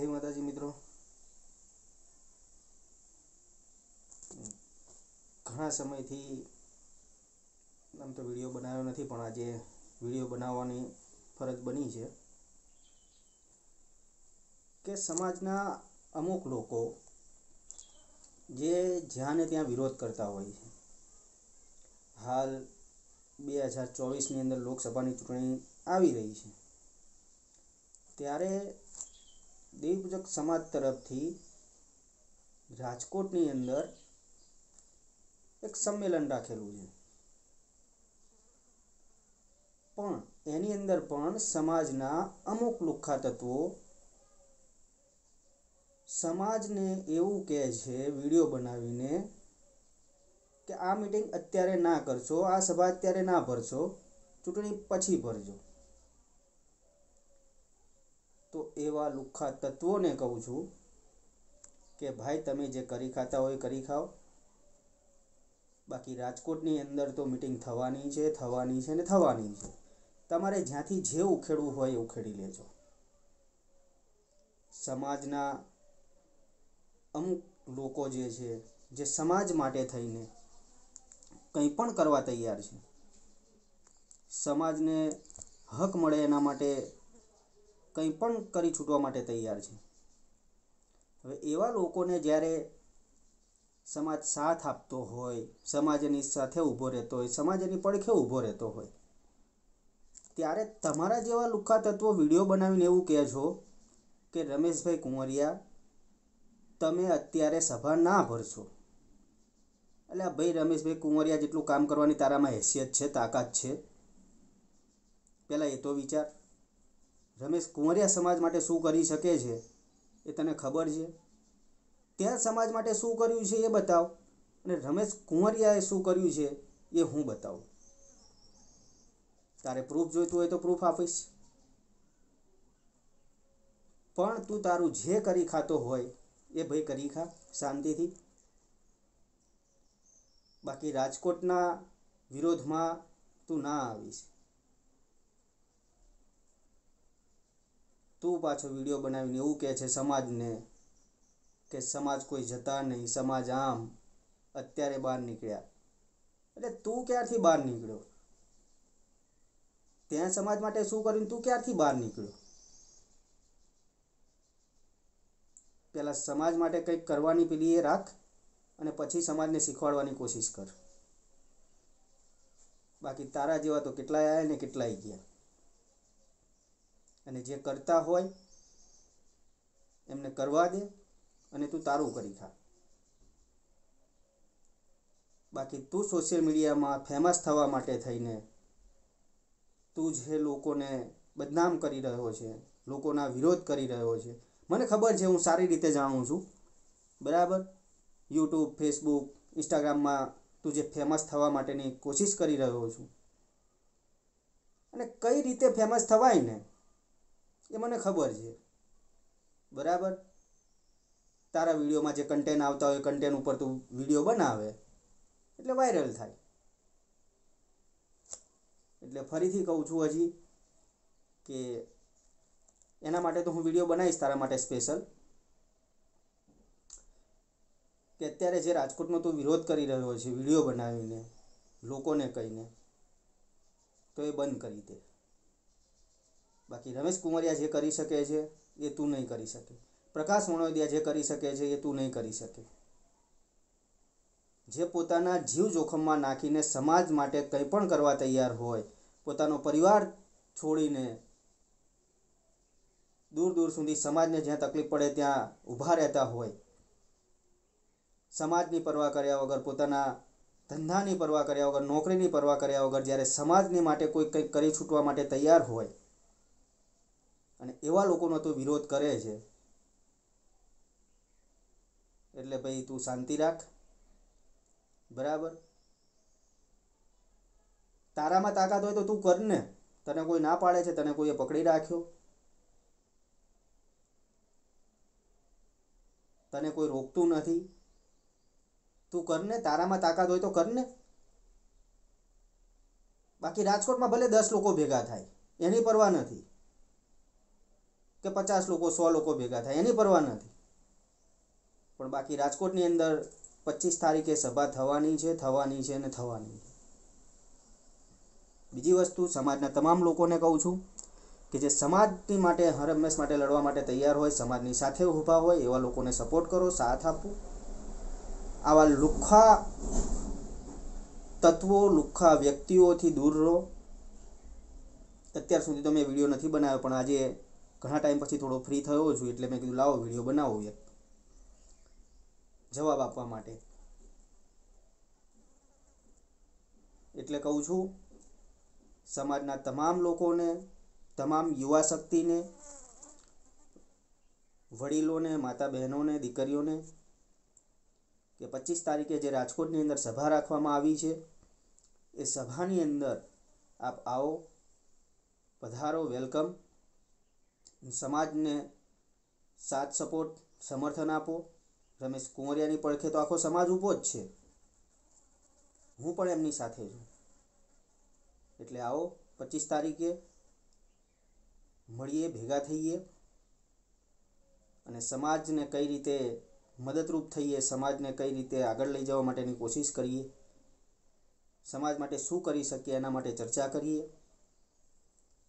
જય માતાજી મિત્રો ઘણા સમયથી આમ તો વિડીયો બનાવ્યો નથી પણ આજે વિડીયો બનાવવાની ફરજ બની છે કે સમાજના અમુક લોકો જે જ્યાં ને ત્યાં વિરોધ કરતા હોય છે હાલ બે હજાર ચોવીસની અંદર લોકસભાની ચૂંટણી આવી રહી છે ત્યારે દેવપૂજક સમાજ તરફથી રાજકોટની અંદર એક સંમેલન રાખેલું છે પણ એની અંદર પણ સમાજના અમુક લુખ્ખા તત્વો સમાજને એવું કહે છે વિડીયો બનાવીને કે આ મિટિંગ અત્યારે ના કરશો આ સભા અત્યારે ના ભરશો ચૂંટણી પછી ભરજો તો એવા લુખ્ખા તત્વોને કહું છું કે ભાઈ તમે જે કરી ખાતા હોય કરી ખાઓ બાકી રાજકોટની અંદર તો મિટિંગ થવાની છે થવાની છે ને થવાની છે તમારે જ્યાંથી જે ઉખેડવું હોય ઉખેડી લેજો સમાજના અમુક લોકો જે છે જે સમાજ માટે થઈને કંઈ પણ કરવા તૈયાર છે સમાજને હક મળે એના માટે કંઈ પણ કરી છૂટવા માટે તૈયાર છે હવે એવા લોકોને જ્યારે સમાજ સાથ આપતો હોય સમાજની સાથે ઊભો રહેતો હોય સમાજની પડખે ઊભો રહેતો હોય ત્યારે તમારા જેવા લુખ્ખા તત્વો વિડીયો બનાવીને એવું કહે છો કે રમેશભાઈ કુંવરિયા તમે અત્યારે સભા ના ભરશો એટલે ભાઈ રમેશભાઈ કુંવરિયા જેટલું કામ કરવાની તારામાં હેસિયત છે તાકાત છે પહેલાં એ તો વિચાર રમેશ કુંવરિયા સમાજ માટે શું કરી શકે છે એ તને ખબર છે ત્યાં સમાજ માટે શું કર્યું છે એ બતાવ અને રમેશ કુંવરિયાએ શું કર્યું છે એ હું બતાવું તારે પ્રૂફ જોઈતું હોય તો પ્રૂફ આપીશ પણ તું તારું જે કરી ખાતો હોય એ ભાઈ કરી ખા શાંતિથી બાકી રાજકોટના વિરોધમાં તું ના આવીશ તું પાછો વિડીયો બનાવીને એવું કહે છે સમાજને કે સમાજ કોઈ જતા નહીં સમાજ આમ અત્યારે બહાર નીકળ્યા એટલે તું ક્યારથી બહાર નીકળ્યો ત્યાં સમાજ માટે શું કર્યું તું ક્યારથી બહાર નીકળ્યો પહેલાં સમાજ માટે કંઈક કરવાની પેલી એ રાખ અને પછી સમાજને શીખવાડવાની કોશિશ કર બાકી તારા જેવા તો કેટલાય આવ્યા ને કેટલાય ગયા અને જે કરતા હોય એમને કરવા દે અને તું તારું કરી ખા બાકી તું સોશિયલ મીડિયામાં ફેમસ થવા માટે થઈને તું જે લોકોને બદનામ કરી રહ્યો છે લોકોના વિરોધ કરી રહ્યો છે મને ખબર છે હું સારી રીતે જાણું છું બરાબર યુટ્યુબ ફેસબુક ઇન્સ્ટાગ્રામમાં તું જે ફેમસ થવા માટેની કોશિશ કરી રહ્યો છું અને કઈ રીતે ફેમસ થવાય ને એ મને ખબર છે બરાબર તારા વિડીયોમાં જે કન્ટેન આવતા હોય કન્ટેન ઉપર તું વિડીયો બનાવે એટલે વાયરલ થાય એટલે ફરીથી કહું છું હજી કે એના માટે તો હું વિડીયો બનાવીશ તારા માટે સ્પેશિયલ કે અત્યારે જે રાજકોટનો તું વિરોધ કરી રહ્યો છે વિડીયો બનાવીને લોકોને કહીને તો એ બંધ કરી દે બાકી રમેશ કુંવરિયા જે કરી શકે છે એ તું નહીં કરી શકે પ્રકાશ વણોદિયા જે કરી શકે છે એ તું નહીં કરી શકે જે પોતાના જીવ જોખમમાં નાખીને સમાજ માટે કંઈ પણ કરવા તૈયાર હોય પોતાનો પરિવાર છોડીને દૂર દૂર સુધી સમાજને જ્યાં તકલીફ પડે ત્યાં ઊભા રહેતા હોય સમાજની પરવા કર્યા વગર પોતાના ધંધાની પરવા કર્યા વગર નોકરીની પરવા કર્યા વગર જ્યારે સમાજની માટે કોઈ કંઈક કરી છૂટવા માટે તૈયાર હોય અને એવા લોકોનો તો વિરોધ કરે છે એટલે ભાઈ તું શાંતિ રાખ બરાબર તારામાં તાકાત હોય તો તું કર ને તને કોઈ ના પાડે છે તને કોઈએ પકડી રાખ્યો તને કોઈ રોકતું નથી તું કર ને તારામાં તાકાત હોય તો કર ને બાકી રાજકોટમાં ભલે દસ લોકો ભેગા થાય એની પરવા નથી કે પચાસ લોકો સો લોકો ભેગા થાય એની પરવા નથી પણ બાકી રાજકોટની અંદર પચીસ તારીખે સભા થવાની છે થવાની છે અને થવાની છે બીજી વસ્તુ સમાજના તમામ લોકોને કહું છું કે જે સમાજની માટે હરહંમેશ માટે લડવા માટે તૈયાર હોય સમાજની સાથે ઊભા હોય એવા લોકોને સપોર્ટ કરો સાથ આપો આવા લુખ્ખા તત્વો લુખ્ખા વ્યક્તિઓથી દૂર રહો અત્યાર સુધી તો મેં વિડીયો નથી બનાવ્યો પણ આજે ઘણા ટાઈમ પછી થોડો ફ્રી થયો છું એટલે મેં કીધું લાવો વિડીયો બનાવો એક જવાબ આપવા માટે એટલે કહું છું સમાજના તમામ લોકોને તમામ યુવા શક્તિને વડીલોને માતા બહેનોને દીકરીઓને કે પચીસ તારીખે જે રાજકોટની અંદર સભા રાખવામાં આવી છે એ સભાની અંદર આપ આવો પધારો વેલકમ સમાજને સાથ સપોર્ટ સમર્થન આપો રમેશ કુંવરિયાની પડખે તો આખો સમાજ ઊભો જ છે હું પણ એમની સાથે છું એટલે આવો પચીસ તારીખે મળીએ ભેગા થઈએ અને સમાજને કઈ રીતે મદદરૂપ થઈએ સમાજને કઈ રીતે આગળ લઈ જવા માટેની કોશિશ કરીએ સમાજ માટે શું કરી શકીએ એના માટે ચર્ચા કરીએ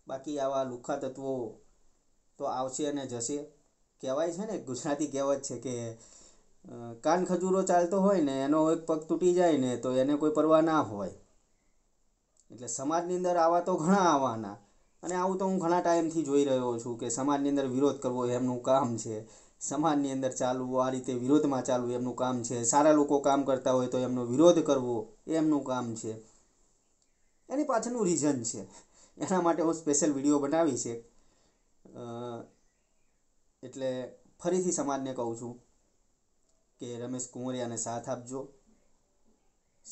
બાકી આવા લુખા તત્વો તો આવશે અને જશે કહેવાય છે ને ગુજરાતી કહેવત છે કે કાન ખજૂરો ચાલતો હોય ને એનો એક પગ તૂટી જાય ને તો એને કોઈ પરવા ના હોય એટલે સમાજની અંદર આવા તો ઘણા આવવાના અને આવું તો હું ઘણા ટાઈમથી જોઈ રહ્યો છું કે સમાજની અંદર વિરોધ કરવો એમનું કામ છે સમાજની અંદર ચાલવું આ રીતે વિરોધમાં ચાલવું એમનું કામ છે સારા લોકો કામ કરતા હોય તો એમનો વિરોધ કરવો એ એમનું કામ છે એની પાછળનું રીઝન છે એના માટે હું સ્પેશિયલ વિડીયો બનાવી છે એટલે ફરીથી સમાજને કહું છું કે રમેશ કુંવરિયાને સાથ આપજો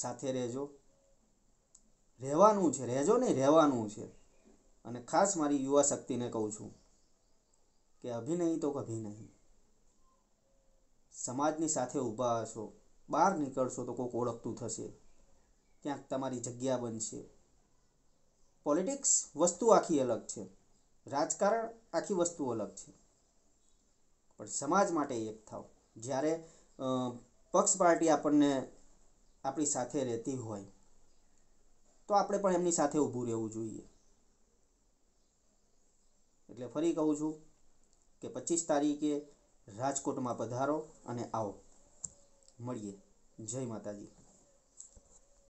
સાથે રહેજો રહેવાનું છે રહેજો નહીં રહેવાનું છે અને ખાસ મારી યુવા શક્તિને કહું છું કે અભિનય તો કભી નહીં સમાજની સાથે ઊભા હશો બહાર નીકળશો તો કોઈક ઓળખતું થશે ક્યાંક તમારી જગ્યા બનશે પોલિટિક્સ વસ્તુ આખી અલગ છે રાજકારણ આખી વસ્તુ અલગ છે પણ સમાજ માટે એક થાવ જ્યારે પક્ષ પાર્ટી આપણને આપણી સાથે રહેતી હોય તો આપણે પણ એમની સાથે ઊભું રહેવું જોઈએ એટલે ફરી કહું છું કે પચીસ તારીખે રાજકોટમાં પધારો અને આવો મળીએ જય માતાજી